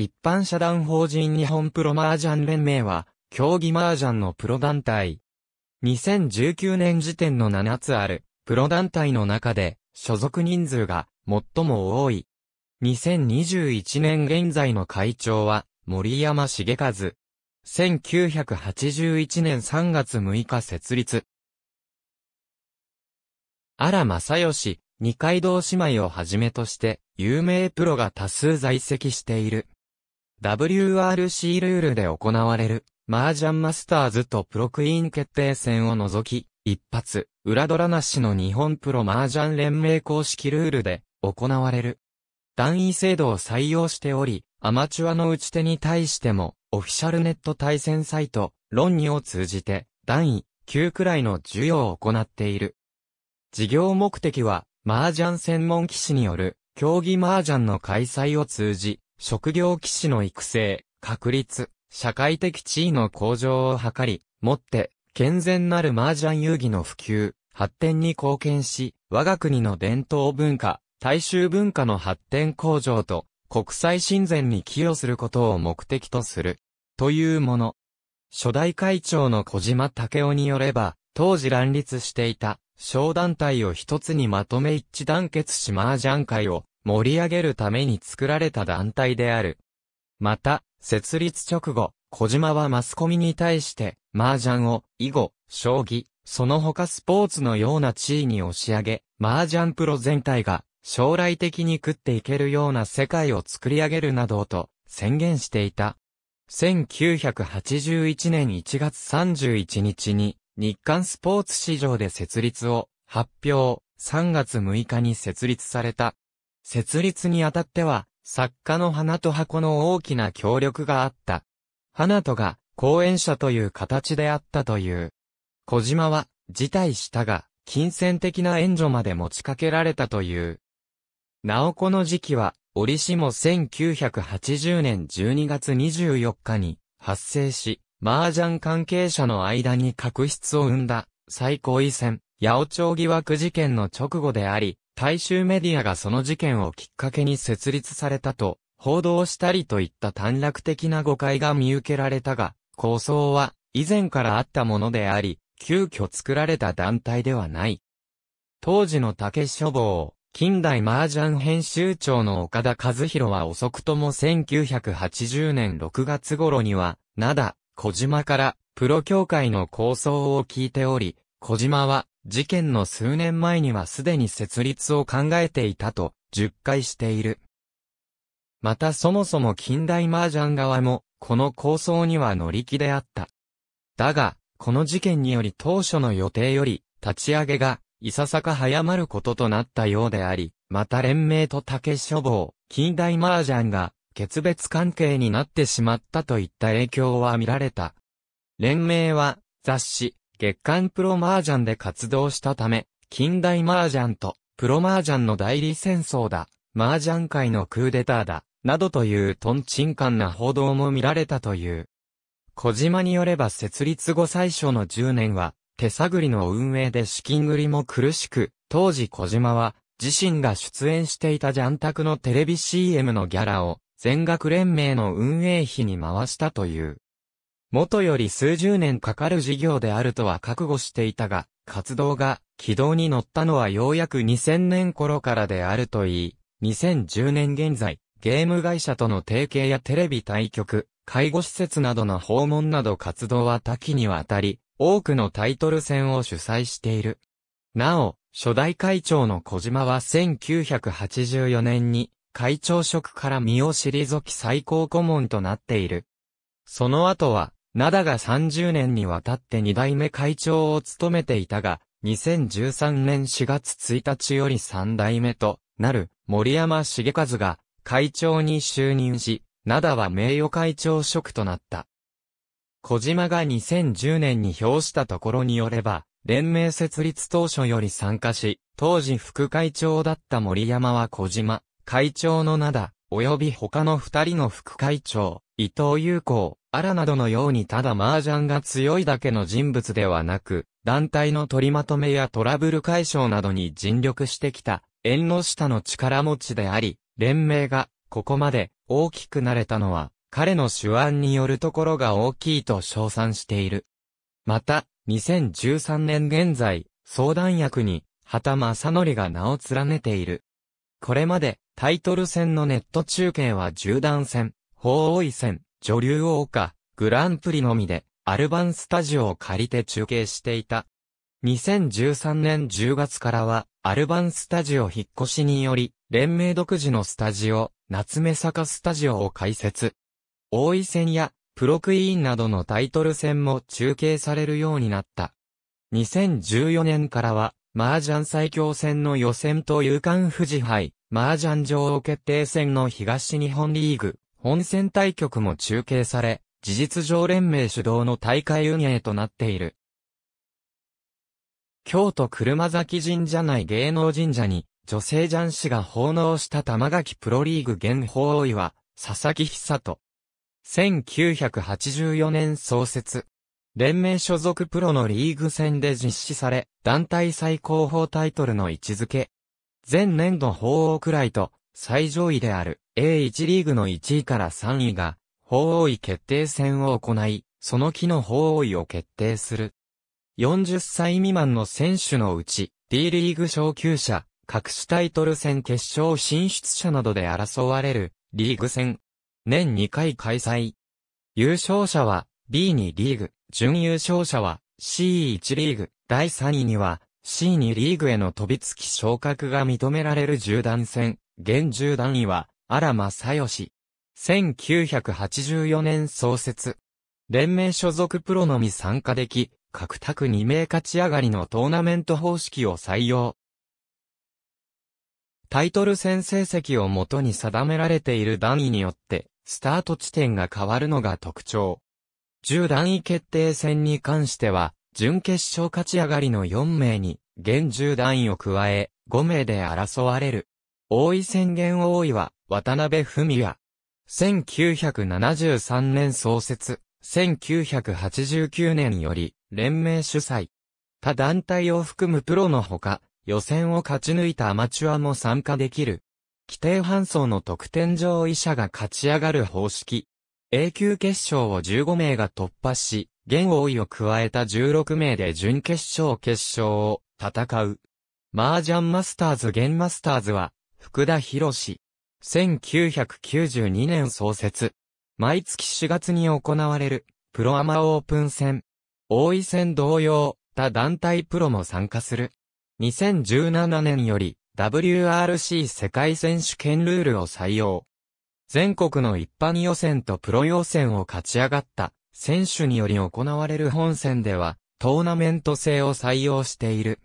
一般社団法人日本プロ麻雀連盟は、競技麻雀のプロ団体。2019年時点の7つある、プロ団体の中で、所属人数が最も多い。2021年現在の会長は、森山茂和。1981年3月6日設立。荒正義、二階堂姉妹をはじめとして、有名プロが多数在籍している。WRC ルールで行われる、マージャンマスターズとプロクイーン決定戦を除き、一発、裏ドラなしの日本プロマージャン連盟公式ルールで行われる。単位制度を採用しており、アマチュアの打ち手に対しても、オフィシャルネット対戦サイト、論議を通じて、単位9くらいの授与を行っている。事業目的は、マージャン専門騎士による、競技マージャンの開催を通じ、職業騎士の育成、確立、社会的地位の向上を図り、もって、健全なる麻雀遊戯の普及、発展に貢献し、我が国の伝統文化、大衆文化の発展向上と、国際親善に寄与することを目的とする。というもの。初代会長の小島武雄によれば、当時乱立していた、小団体を一つにまとめ一致団結し麻雀会を盛り上げるために作られた団体である。また、設立直後、小島はマスコミに対して、麻雀を、囲碁、将棋、その他スポーツのような地位に押し上げ、麻雀プロ全体が、将来的に食っていけるような世界を作り上げるなどと、宣言していた。1981年1月31日に、日刊スポーツ市場で設立を、発表、3月6日に設立された。設立にあたっては、作家の花と箱の大きな協力があった。花とが、講演者という形であったという。小島は、辞退したが、金銭的な援助まで持ちかけられたという。なおこの時期は、折しも1980年12月24日に発生し、麻雀関係者の間に確執を生んだ最高位戦、八尾町疑惑事件の直後であり、大衆メディアがその事件をきっかけに設立されたと、報道したりといった短絡的な誤解が見受けられたが、構想は以前からあったものであり、急遽作られた団体ではない。当時の竹書房、近代麻雀編集長の岡田和弘は遅くとも1980年6月頃には、灘、小島から、プロ協会の構想を聞いており、小島は、事件の数年前にはすでに設立を考えていたと、述回している。またそもそも近代麻雀側も、この構想には乗り気であった。だが、この事件により当初の予定より、立ち上げが、いささか早まることとなったようであり、また連盟と竹書房、近代麻雀が、決別関係になってしまったといった影響は見られた。連盟は、雑誌、月間プロ麻雀で活動したため、近代麻雀とプロ麻雀の代理戦争だ、麻雀界のクーデターだ、などというトンチンカンな報道も見られたという。小島によれば設立後最初の10年は、手探りの運営で資金繰りも苦しく、当時小島は、自身が出演していたジャンタクのテレビ CM のギャラを、全額連盟の運営費に回したという。元より数十年かかる事業であるとは覚悟していたが、活動が軌道に乗ったのはようやく2000年頃からであるといい、2010年現在、ゲーム会社との提携やテレビ対局、介護施設などの訪問など活動は多岐にわたり、多くのタイトル戦を主催している。なお、初代会長の小島は1984年に会長職から身を退き最高顧問となっている。その後は灘が30年にわたって2代目会長を務めていたが、2013年4月1日より3代目となる森山重和が会長に就任し、灘は名誉会長職となった。小島が2010年に表したところによれば、連盟設立当初より参加し、当時副会長だった森山は小島、会長の灘、及び他の二人の副会長、伊藤友子。アラなどのようにただ麻雀が強いだけの人物ではなく、団体の取りまとめやトラブル解消などに尽力してきた、縁の下の力持ちであり、連盟が、ここまで、大きくなれたのは、彼の手腕によるところが大きいと称賛している。また、2013年現在、相談役に、畑正則が名を連ねている。これまで、タイトル戦のネット中継は十段戦、法王位戦、女流王家、グランプリのみで、アルバンスタジオを借りて中継していた。2013年10月からは、アルバンスタジオ引っ越しにより、連盟独自のスタジオ、夏目坂スタジオを開設。大井戦や、プロクイーンなどのタイトル戦も中継されるようになった。2014年からは、麻雀最強戦の予選と勇敢富士杯、麻雀女王決定戦の東日本リーグ、本戦対局も中継され、事実上連盟主導の大会運営となっている。京都車崎神社内芸能神社に、女性雀士が奉納した玉垣プロリーグ現法王位は、佐々木久人。1984年創設。連盟所属プロのリーグ戦で実施され、団体最高峰タイトルの位置づけ。前年度法王くらいと最上位である A1 リーグの1位から3位が、法王位決定戦を行い、その期の法王位を決定する。40歳未満の選手のうち、D リーグ昇級者、各種タイトル戦決勝進出者などで争われる、リーグ戦。年2回開催。優勝者は B2 リーグ、準優勝者は C1 リーグ、第3位には C2 リーグへの飛びつき昇格が認められる縦段戦、現住段位は、荒正義。1984年創設。連盟所属プロのみ参加でき、各卓2名勝ち上がりのトーナメント方式を採用。タイトル戦成績をもとに定められている段位によって、スタート地点が変わるのが特徴。10段位決定戦に関しては、準決勝勝ち上がりの4名に、現10段位を加え、5名で争われる。大井宣言大井は、渡辺文也。1973年創設、1989年より、連盟主催。他団体を含むプロのほか、予選を勝ち抜いたアマチュアも参加できる。規定搬送の得点上位者が勝ち上がる方式。A 級決勝を15名が突破し、現王位を加えた16名で準決勝決勝を戦う。ャンマスターズ現マスターズは、福田博士。1992年創設。毎月4月に行われる、プロアマオープン戦。大井戦同様、他団体プロも参加する。2017年より、WRC 世界選手権ルールを採用。全国の一般予選とプロ予選を勝ち上がった、選手により行われる本戦では、トーナメント制を採用している。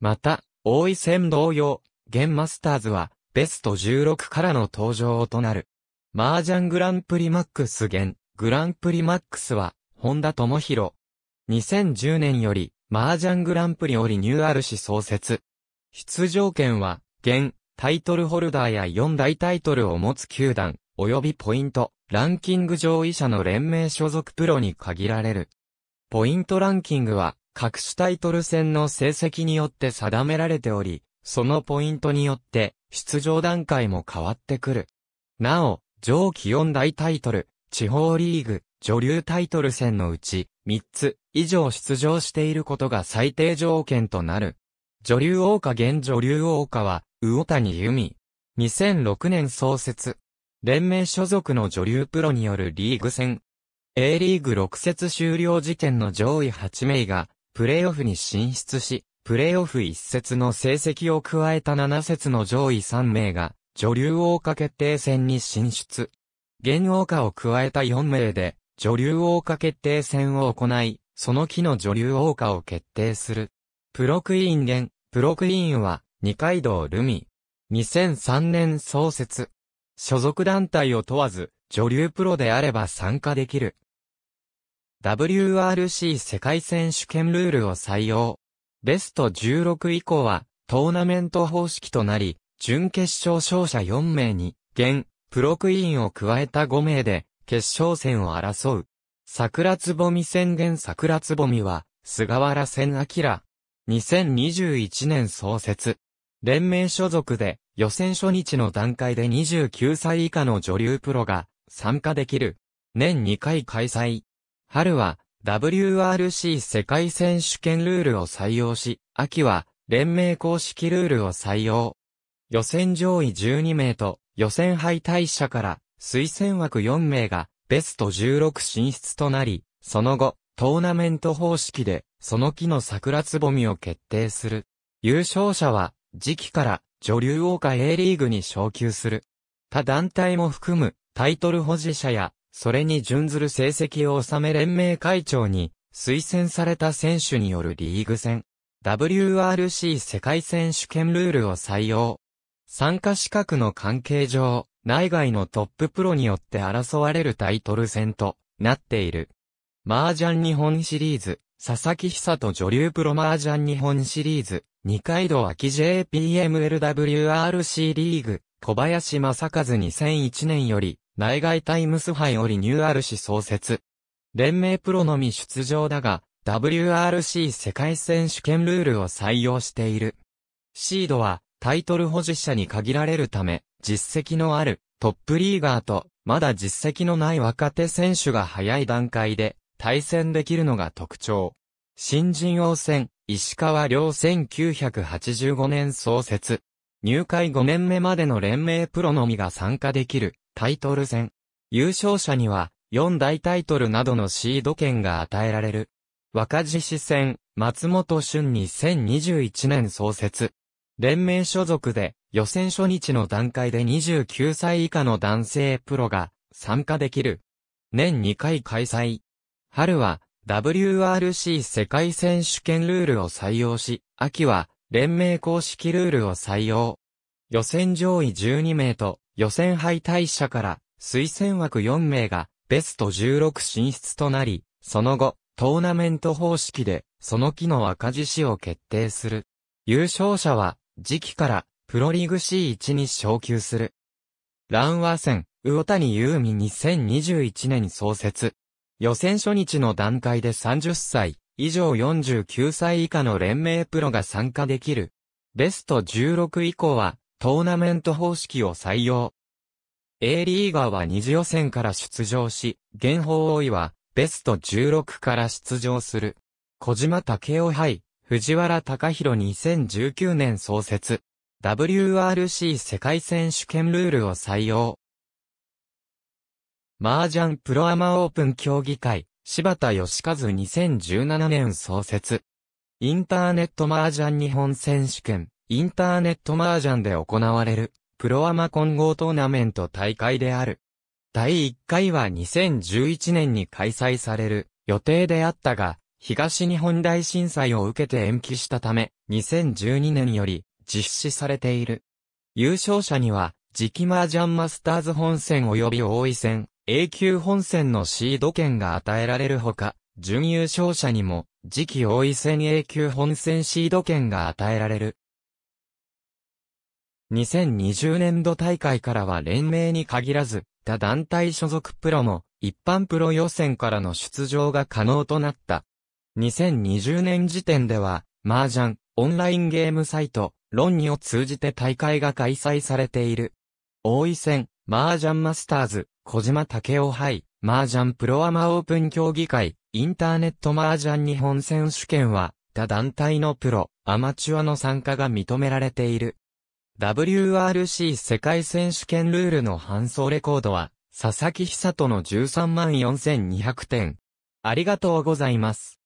また、大井戦同様、現マスターズは、ベスト16からの登場となる。麻雀グランプリマックス現、グランプリマックスは、本田智博。2010年より、麻雀グランプリをリニューアルし創設。出場権は、現、タイトルホルダーや4大タイトルを持つ球団、及びポイント、ランキング上位者の連盟所属プロに限られる。ポイントランキングは、各種タイトル戦の成績によって定められており、そのポイントによって、出場段階も変わってくる。なお、上記4大タイトル、地方リーグ、女流タイトル戦のうち、3つ以上出場していることが最低条件となる。女流王家現女流王家は、魚谷由美。2006年創設。連盟所属の女流プロによるリーグ戦。A リーグ6節終了時点の上位8名が、プレーオフに進出し、プレーオフ1節の成績を加えた7節の上位3名が、女流王家決定戦に進出。現王家を加えた4名で、女流王家決定戦を行い、その期の女流王家を決定する。プロクイーン現、プロクイーンは、二階堂ルミ。2003年創設。所属団体を問わず、女流プロであれば参加できる。WRC 世界選手権ルールを採用。ベスト16以降は、トーナメント方式となり、準決勝勝者4名に、現、プロクイーンを加えた5名で、決勝戦を争う。桜つぼみ宣言桜つぼみは、菅原千明。2021年創設。連盟所属で、予選初日の段階で29歳以下の女流プロが参加できる。年2回開催。春は、WRC 世界選手権ルールを採用し、秋は連盟公式ルールを採用。予選上位12名と予選敗退者から推薦枠4名がベスト16進出となり、その後、トーナメント方式でその木の桜つぼみを決定する。優勝者は時期から女流王家 A リーグに昇級する。他団体も含むタイトル保持者やそれに準ずる成績を収め連盟会長に推薦された選手によるリーグ戦、WRC 世界選手権ルールを採用。参加資格の関係上、内外のトッププロによって争われるタイトル戦となっている。麻雀日本シリーズ、佐々木久と女流プロ麻雀日本シリーズ、二階堂秋 JPMLWRC リーグ、小林正和2001年より、内外タイムス杯をリニューアルし創設。連盟プロのみ出場だが、WRC 世界選手権ルールを採用している。シードはタイトル保持者に限られるため、実績のあるトップリーガーと、まだ実績のない若手選手が早い段階で対戦できるのが特徴。新人王戦、石川良1985年創設。入会5年目までの連盟プロのみが参加できるタイトル戦。優勝者には、4大タイトルなどのシード権が与えられる。若獅子戦、松本春2021年創設。連盟所属で、予選初日の段階で29歳以下の男性プロが参加できる。年2回開催。春は WRC 世界選手権ルールを採用し、秋は連盟公式ルールを採用。予選上位12名と予選敗退者から推薦枠4名がベスト16進出となり、その後、トーナメント方式で、その期の赤字死を決定する。優勝者は、次期から、プロリーグ C1 に昇級する。ランン、ワーセウオタニユーミ2021年創設。予選初日の段階で30歳、以上49歳以下の連盟プロが参加できる。ベスト16以降は、トーナメント方式を採用。A リーガーは2次予選から出場し、現方多いは、ベスト16から出場する。小島武雄杯、藤原隆弘2019年創設。WRC 世界選手権ルールを採用。麻雀プロアマオープン競技会、柴田義和2017年創設。インターネット麻雀日本選手権、インターネット麻雀で行われる、プロアマ混合トーナメント大会である。第1回は2011年に開催される予定であったが、東日本大震災を受けて延期したため、2012年より実施されている。優勝者には、磁気麻雀マスターズ本戦及び大井戦、A 級本戦のシード権が与えられるほか、準優勝者にも、次期大井戦 A 級本戦シード権が与えられる。2020年度大会からは連盟に限らず、他団体所属プロも、一般プロ予選からの出場が可能となった。2020年時点では、麻雀、オンラインゲームサイト、ロンニを通じて大会が開催されている。大井戦、麻雀マスターズ、小島武雄杯、麻雀プロアマオープン競技会、インターネット麻雀日本選手権は、他団体のプロ、アマチュアの参加が認められている。WRC 世界選手権ルールの搬送レコードは、佐々木久人の13万4200点。ありがとうございます。